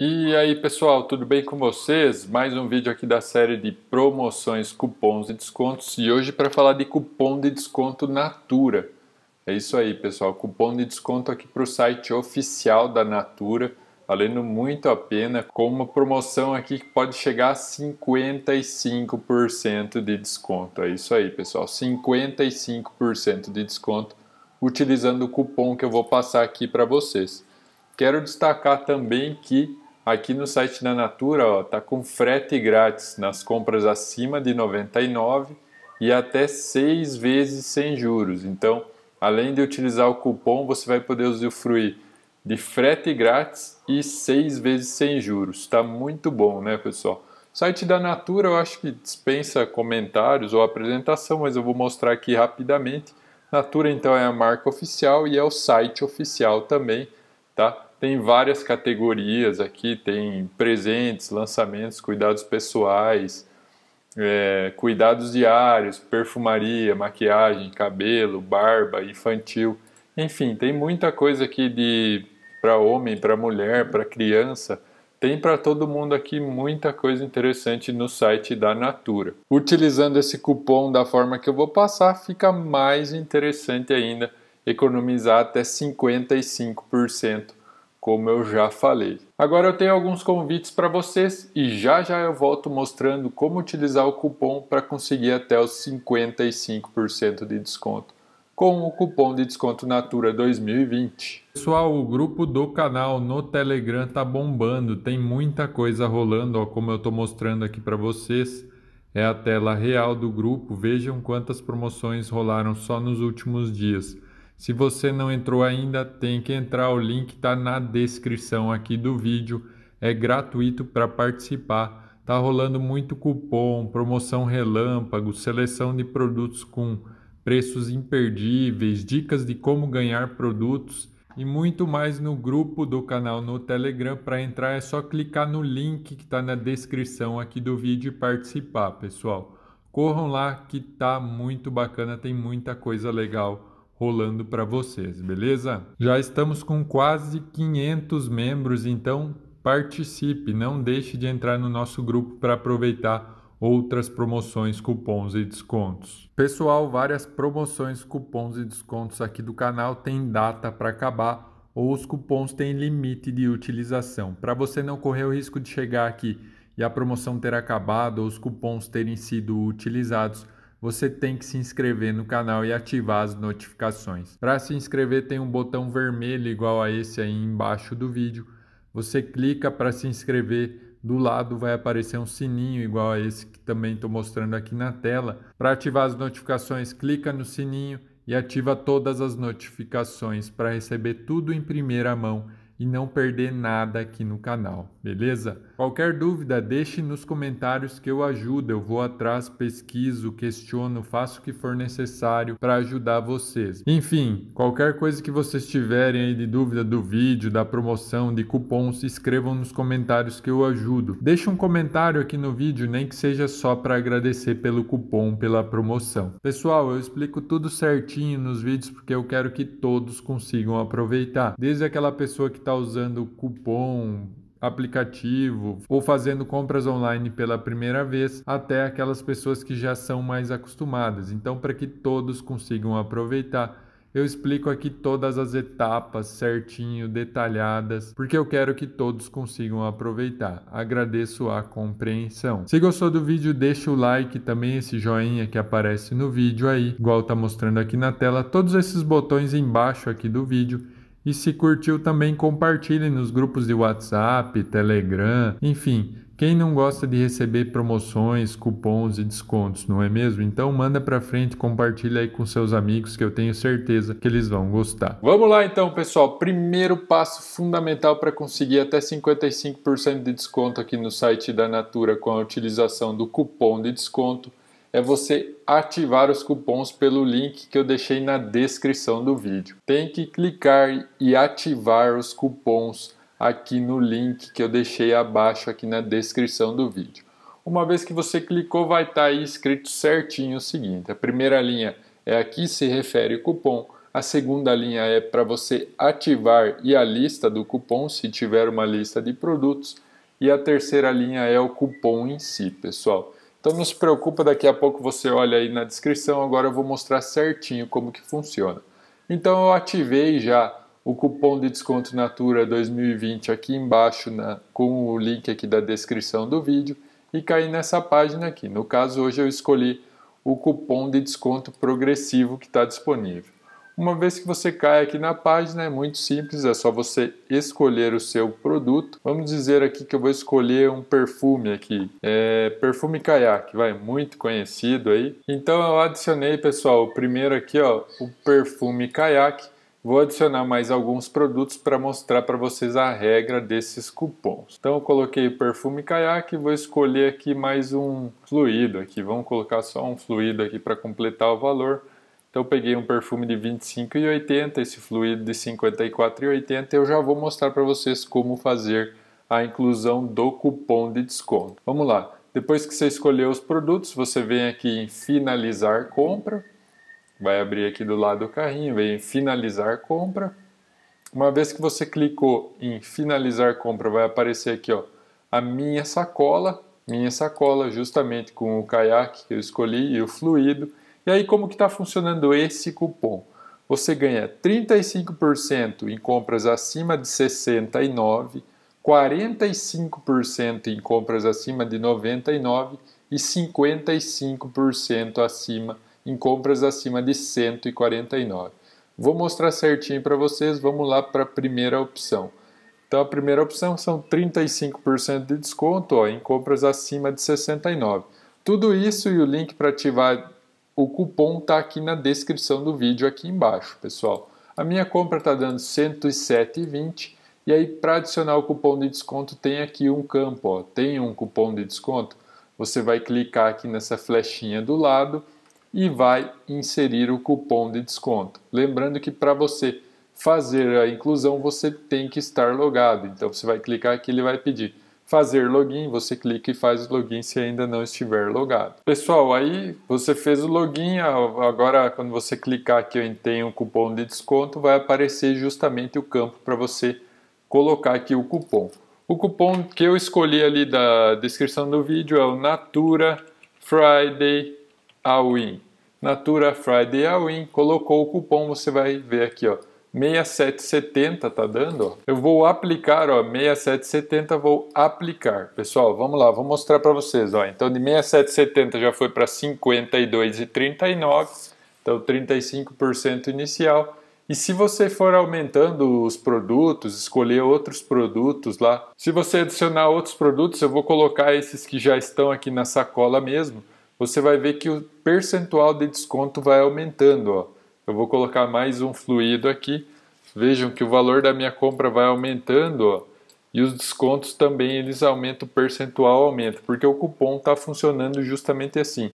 E aí pessoal, tudo bem com vocês? Mais um vídeo aqui da série de promoções, cupons e descontos e hoje para falar de cupom de desconto Natura. É isso aí pessoal, cupom de desconto aqui para o site oficial da Natura, valendo muito a pena, com uma promoção aqui que pode chegar a 55% de desconto. É isso aí pessoal, 55% de desconto utilizando o cupom que eu vou passar aqui para vocês. Quero destacar também que Aqui no site da Natura, ó, tá com frete grátis nas compras acima de 99 e até seis vezes sem juros. Então, além de utilizar o cupom, você vai poder usufruir de frete grátis e seis vezes sem juros. Tá muito bom, né, pessoal? O site da Natura eu acho que dispensa comentários ou apresentação, mas eu vou mostrar aqui rapidamente. Natura então é a marca oficial e é o site oficial também, tá? tem várias categorias aqui, tem presentes, lançamentos, cuidados pessoais, é, cuidados diários, perfumaria, maquiagem, cabelo, barba, infantil, enfim, tem muita coisa aqui de para homem, para mulher, para criança. Tem para todo mundo aqui muita coisa interessante no site da Natura. Utilizando esse cupom da forma que eu vou passar, fica mais interessante ainda economizar até 55% como eu já falei. Agora eu tenho alguns convites para vocês e já já eu volto mostrando como utilizar o cupom para conseguir até os 55% de desconto com o cupom de desconto Natura 2020. Pessoal, o grupo do canal no Telegram tá bombando, tem muita coisa rolando, ó, como eu estou mostrando aqui para vocês. É a tela real do grupo, vejam quantas promoções rolaram só nos últimos dias. Se você não entrou ainda, tem que entrar, o link está na descrição aqui do vídeo. É gratuito para participar. Tá rolando muito cupom, promoção relâmpago, seleção de produtos com preços imperdíveis, dicas de como ganhar produtos e muito mais no grupo do canal no Telegram. Para entrar é só clicar no link que está na descrição aqui do vídeo e participar, pessoal. Corram lá que tá muito bacana, tem muita coisa legal rolando para vocês, beleza? Já estamos com quase 500 membros, então participe, não deixe de entrar no nosso grupo para aproveitar outras promoções, cupons e descontos. Pessoal, várias promoções, cupons e descontos aqui do canal têm data para acabar ou os cupons têm limite de utilização. Para você não correr o risco de chegar aqui e a promoção ter acabado ou os cupons terem sido utilizados, você tem que se inscrever no canal e ativar as notificações. Para se inscrever tem um botão vermelho igual a esse aí embaixo do vídeo. Você clica para se inscrever, do lado vai aparecer um sininho igual a esse que também estou mostrando aqui na tela. Para ativar as notificações, clica no sininho e ativa todas as notificações para receber tudo em primeira mão e não perder nada aqui no canal, beleza? Qualquer dúvida, deixe nos comentários que eu ajudo. Eu vou atrás, pesquiso, questiono, faço o que for necessário para ajudar vocês. Enfim, qualquer coisa que vocês tiverem aí de dúvida do vídeo, da promoção, de cupons, escrevam nos comentários que eu ajudo. Deixe um comentário aqui no vídeo, nem que seja só para agradecer pelo cupom, pela promoção. Pessoal, eu explico tudo certinho nos vídeos porque eu quero que todos consigam aproveitar. Desde aquela pessoa que está usando o cupom aplicativo ou fazendo compras online pela primeira vez, até aquelas pessoas que já são mais acostumadas. Então, para que todos consigam aproveitar, eu explico aqui todas as etapas certinho, detalhadas, porque eu quero que todos consigam aproveitar. Agradeço a compreensão. Se gostou do vídeo, deixa o like também, esse joinha que aparece no vídeo aí, igual tá mostrando aqui na tela, todos esses botões embaixo aqui do vídeo e se curtiu também compartilhe nos grupos de WhatsApp, Telegram, enfim, quem não gosta de receber promoções, cupons e descontos, não é mesmo? Então manda para frente, compartilha aí com seus amigos que eu tenho certeza que eles vão gostar. Vamos lá então, pessoal. Primeiro passo fundamental para conseguir até 55% de desconto aqui no site da Natura com a utilização do cupom de desconto é você ativar os cupons pelo link que eu deixei na descrição do vídeo. Tem que clicar e ativar os cupons aqui no link que eu deixei abaixo aqui na descrição do vídeo. Uma vez que você clicou, vai estar tá aí escrito certinho o seguinte: a primeira linha é aqui se refere o cupom, a segunda linha é para você ativar e a lista do cupom, se tiver uma lista de produtos, e a terceira linha é o cupom em si, pessoal. Então não se preocupa, daqui a pouco você olha aí na descrição, agora eu vou mostrar certinho como que funciona. Então eu ativei já o cupom de desconto Natura 2020 aqui embaixo na, com o link aqui da descrição do vídeo e caí nessa página aqui. No caso hoje eu escolhi o cupom de desconto progressivo que está disponível. Uma vez que você cai aqui na página, é muito simples, é só você escolher o seu produto. Vamos dizer aqui que eu vou escolher um perfume aqui, é, perfume caiaque, vai, muito conhecido aí. Então eu adicionei, pessoal, o primeiro aqui, ó, o perfume caiaque. Vou adicionar mais alguns produtos para mostrar para vocês a regra desses cupons. Então eu coloquei perfume caiaque, vou escolher aqui mais um fluido aqui. Vamos colocar só um fluido aqui para completar o valor. Então eu peguei um perfume de 25,80, esse fluido de 54,80. Eu já vou mostrar para vocês como fazer a inclusão do cupom de desconto. Vamos lá. Depois que você escolheu os produtos, você vem aqui em finalizar compra. Vai abrir aqui do lado do carrinho, vem em finalizar compra. Uma vez que você clicou em finalizar compra, vai aparecer aqui ó, a minha sacola. Minha sacola justamente com o caiaque que eu escolhi e o fluido e aí como que está funcionando esse cupom? Você ganha 35% em compras acima de 69, 45% em compras acima de 99 e 55% acima em compras acima de 149. Vou mostrar certinho para vocês, vamos lá para a primeira opção. Então a primeira opção são 35% de desconto ó, em compras acima de 69. Tudo isso e o link para ativar o cupom está aqui na descrição do vídeo aqui embaixo, pessoal. A minha compra está dando 107,20 e aí para adicionar o cupom de desconto tem aqui um campo, ó, tem um cupom de desconto. Você vai clicar aqui nessa flechinha do lado e vai inserir o cupom de desconto. Lembrando que para você fazer a inclusão você tem que estar logado. Então você vai clicar aqui, ele vai pedir fazer login, você clica e faz o login se ainda não estiver logado. Pessoal, aí você fez o login, agora quando você clicar aqui em tem um cupom de desconto, vai aparecer justamente o campo para você colocar aqui o cupom. O cupom que eu escolhi ali da descrição do vídeo é o Natura Friday Halloween. Natura Friday Halloween. colocou o cupom, você vai ver aqui, ó 6770 tá dando, ó. Eu vou aplicar, ó, 6770, vou aplicar. Pessoal, vamos lá, vou mostrar para vocês, ó. Então de 6770 já foi para 52,39, então 35% inicial. E se você for aumentando os produtos, escolher outros produtos lá, se você adicionar outros produtos, eu vou colocar esses que já estão aqui na sacola mesmo, você vai ver que o percentual de desconto vai aumentando, ó. Eu vou colocar mais um fluido aqui. Vejam que o valor da minha compra vai aumentando, ó, e os descontos também eles aumentam, o percentual aumenta, porque o cupom está funcionando justamente assim.